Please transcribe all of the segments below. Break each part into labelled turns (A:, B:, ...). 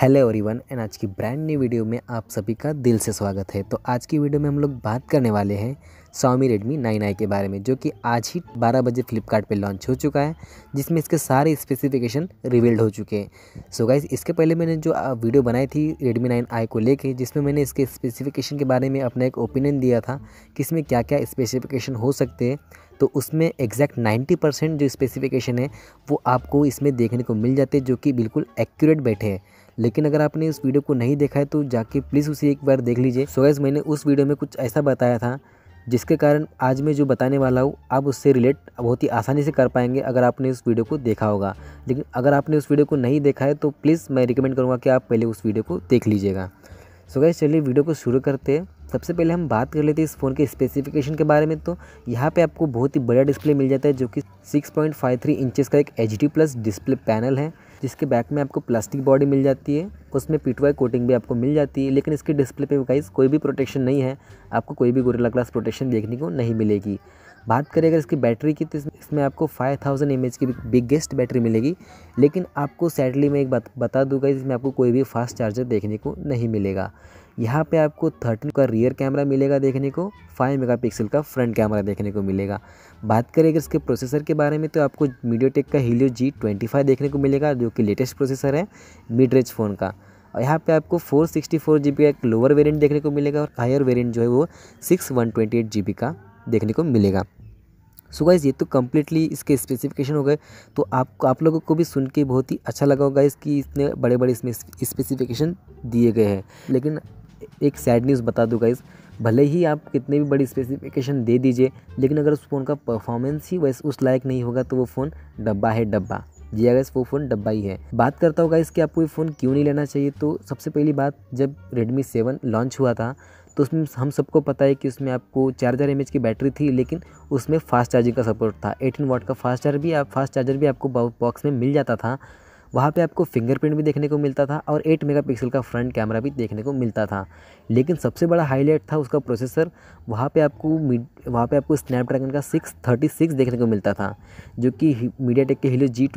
A: hello everyone and आज की brand new video में आप सभी का दिल से स्वागत है तो आज की वीडियो में हम लोग बात करने वाले हैं स्वामी रेडमी नाइन आई के बारे में जो कि आज ही 12 बजे फ्लिपकार्ट पे लॉन्च हो चुका है जिसमें इसके सारे स्पेसिफिकेशन रिवील्ड हो चुके हैं सो गाइज इसके पहले मैंने जो वीडियो बनाई थी रेडमी नाइन आई को लेके जिसमें मैंने इसके स्पेसिफिकेशन के बारे में अपना एक ओपिनियन दिया था कि इसमें क्या क्या स्पेसिफिकेशन हो सकते हैं तो उसमें एग्जैक्ट 90 परसेंट जो स्पेसिफिकेशन है वो आपको इसमें देखने को मिल जाते हैं जो कि बिल्कुल एक्यूरेट बैठे हैं लेकिन अगर आपने उस वीडियो को नहीं देखा है तो जाके प्लीज़ उसे एक बार देख लीजिए सो मैंने उस वीडियो में कुछ ऐसा बताया था जिसके कारण आज मैं जो बताने वाला हूँ आप उससे रिलेट बहुत ही आसानी से कर पाएंगे अगर आपने उस वीडियो को देखा होगा लेकिन अगर आपने उस वीडियो को नहीं देखा है तो प्लीज़ मैं रिकमेंड करूँगा कि आप पहले उस वीडियो को देख लीजिएगा सो गैस चलिए वीडियो को शुरू करते हैं सबसे पहले हम बात कर लेते हैं इस फ़ोन के स्पेसिफिकेशन के बारे में तो यहाँ पे आपको बहुत ही बड़ा डिस्प्ले मिल जाता है जो कि 6.53 पॉइंट का एक एच प्लस डिस्प्ले पैनल है जिसके बैक में आपको प्लास्टिक बॉडी मिल जाती है उसमें पिटवाई कोटिंग भी आपको मिल जाती है लेकिन इसके डिस्प्ले पर गाइस कोई भी प्रोटेक्शन नहीं है आपको कोई भी गोरेला क्लास प्रोटेक्शन देखने को नहीं मिलेगी बात करें अगर इसकी बैटरी की तो इसमें आपको 5000 थाउजेंड की बिगेस्ट बैटरी मिलेगी लेकिन आपको सैडली मैं एक बात बता दूंगा इसमें आपको कोई भी फास्ट चार्जर देखने को नहीं मिलेगा यहाँ पे आपको थर्टीन का रियर कैमरा मिलेगा देखने को 5 मेगापिक्सल का फ्रंट कैमरा देखने को मिलेगा बात करें अगर इसके प्रोसेसर के बारे में तो आपको मीडियाटेक का हीलियो जी ट्वेंटी फाइव देखने को मिलेगा जो कि लेटेस्ट प्रोसेसर है मिड रेंज फ़ोन का और यहाँ पे आपको four sixty four G B का एक लोअर वेरियंट देखने को मिलेगा और हायर वेरियंट जो है वो six one twenty eight G B का देखने को मिलेगा सो so गाइज़ ये तो कम्प्लीटली इसके स्पेसिफिकेशन हो गए तो आप आप लोगों को भी सुन के बहुत ही अच्छा लगा होगा इसकी इतने बड़े बड़े इसमें स्पेसिफिकेशन दिए गए हैं लेकिन एक सैड न्यूज़ बता दूँ गाइज़ भले ही आप कितने भी बड़ी स्पेसिफिकेशन दे दीजिए लेकिन अगर उस फ़ोन का परफॉर्मेंस ही वैसे उस लायक नहीं होगा तो वो फ़ोन डब्बा है डब्बा जी अगर हाँ, वो फ़ोन डब्बा ही है बात करता होगा इसके आपको ये फ़ोन क्यों नहीं लेना चाहिए तो सबसे पहली बात जब रेडमी सेवन लॉन्च हुआ था तो उसमें हम सबको पता है कि उसमें आपको चार हज़ार एम की बैटरी थी लेकिन उसमें फास्ट चार्जिंग का सपोर्ट था एटीन वाट का फास्ट चार्ज भी आप फास्ट चार्जर भी आपको बॉक्स में मिल जाता था वहाँ पे आपको फिंगरप्रिंट भी देखने को मिलता था और 8 मेगापिक्सल का फ्रंट कैमरा भी देखने को मिलता था लेकिन सबसे बड़ा हाईलाइट था उसका प्रोसेसर वहाँ पे आपको मीड वहाँ पे आपको स्नैपड्रैगन का 636 देखने को मिलता था जो कि मीडिया टेक के हिलो जी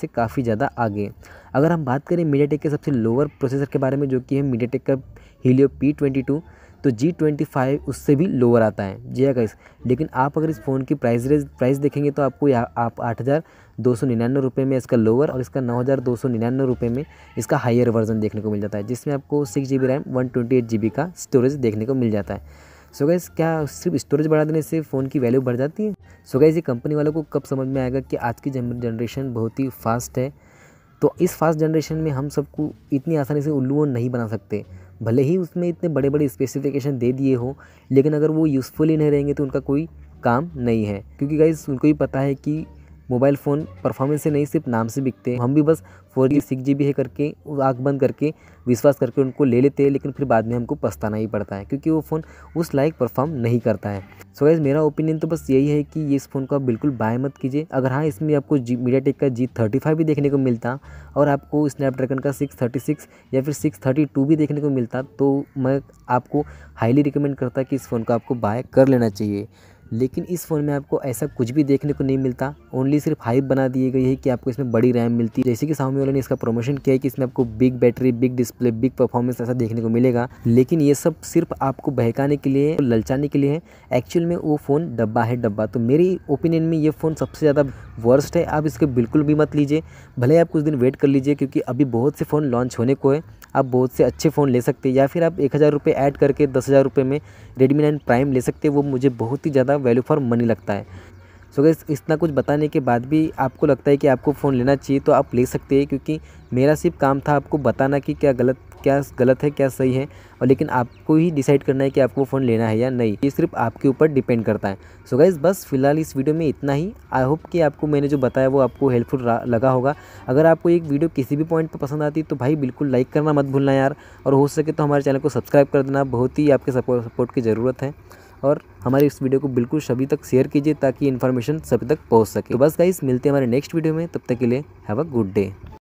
A: से काफ़ी ज़्यादा आगे अगर हम बात करें मीडिया के सबसे लोअर प्रोसेसर के बारे में जो कि है मीडिया टेक का हीलियो पी तो जी ट्वेंटी फाइव उससे भी लोअर आता है जी इक्कीस हाँ लेकिन आप अगर इस फ़ोन की प्राइस रेज प्राइस देखेंगे तो आपको यहाँ आप आठ हज़ार दो सौ निन्यानवे रुपये में इसका लोअर और इसका नौ हज़ार दो सौ निन्यानवे रुपये में इसका हायर वर्जन देखने को मिल जाता है जिसमें आपको six G B RAM one twenty eight G B का स्टोरेज देखने को मिल जाता है सो so गैस क्या सिर्फ स्टोरेज बढ़ा देने से फ़ोन की वैल्यू बढ़ जाती है सो so गैस ये कंपनी वालों को कब समझ में आएगा कि आज की जनरेशन बहुत ही फास्ट है तो इस फास्ट जनरेशन में हम सबको इतनी आसानी से उल्लू नहीं बना सकते भले ही उसमें इतने बड़े बड़े स्पेसिफिकेशन दे दिए हो लेकिन अगर वो यूज़फुल ही नहीं रहेंगे तो उनका कोई काम नहीं है क्योंकि गाइज उनको ही पता है कि मोबाइल फ़ोन परफॉर्मेंस से नहीं सिर्फ नाम से बिकते हैं हम भी बस four G six G B है करके आँख बंद करके विश्वास करके उनको ले लेते हैं लेकिन फिर बाद में हमको पछताना ही पड़ता है क्योंकि वो फ़ोन उस लायक परफॉर्म नहीं करता है सो so गाइज मेरा ओपिनियन तो बस यही है कि ये इस फ़ोन को आप बिल्कुल बाय मत कीजिए अगर हाँ इसमें आपको जी मीडिया टेक का जी थर्टी फाइव भी देखने को मिलता और आपको स्नैपड्रैगन का सिक्स थर्टी सिक्स या फिर सिक्स थर्टी टू भी देखने को मिलता तो मैं आपको हाईली रिकमेंड करता कि इस फ़ोन को आपको बाय कर लेना चाहिए लेकिन इस फ़ोन में आपको ऐसा कुछ भी देखने को नहीं मिलता ओनली सिर्फ हाइप बना दी गई है कि आपको इसमें बड़ी रैम मिलती है जैसे कि साउमी वाले ने इसका प्रमोशन किया है कि इसमें आपको big battery big display big performance ऐसा देखने को मिलेगा लेकिन ये सब सिर्फ आपको बहकाने के लिए ललचाने के लिए है एक्चुअल में वो फ़ोन डब्बा है डब्बा तो मेरी ओपिनियन में ये फ़ोन सबसे ज़्यादा वर्स्ट है आप इसके बिल्कुल भी मत लीजिए भले आप कुछ दिन वेट कर लीजिए क्योंकि अभी बहुत से फ़ोन लॉन्च होने को है आप बहुत से अच्छे फ़ोन ले सकते हैं या फिर आप एक हज़ार रुपये ऐड करके दस हज़ार रुपये में रेडमी नाइन प्राइम ले सकते हैं वो मुझे बहुत ही ज़्यादा वैल्यू फॉर मनी लगता है सो तो गैस इतना कुछ बताने के बाद भी आपको लगता है कि आपको फ़ोन लेना चाहिए तो आप ले सकते हैं क्योंकि मेरा सिर्फ काम था आपको बताना कि क्या गलत क्या गलत है क्या सही है और लेकिन आपको ही डिसाइड करना है कि आपको फ़ोन लेना है या नहीं ये सिर्फ आपके ऊपर डिपेंड करता है सो गाइज़ बस फिलहाल इस वीडियो में इतना ही आई होप कि आपको मैंने जो बताया वो आपको हेल्पफुल लगा होगा अगर आपको एक वीडियो किसी भी पॉइंट पर पसंद आती तो भाई बिल्कुल लाइक करना मत भूलना यार और हो सके तो हमारे चैनल को सब्सक्राइब कर देना बहुत ही आपके सपोर्ट की ज़रूरत है और हमारे इस वीडियो को बिल्कुल सभी तक शेयर कीजिए ताकि इन्फॉर्मेशन सभी तक पहुंच सके तो बस गाइस मिलते हैं हमारे नेक्स्ट वीडियो में तब तक के लिए हैव अ गुड डे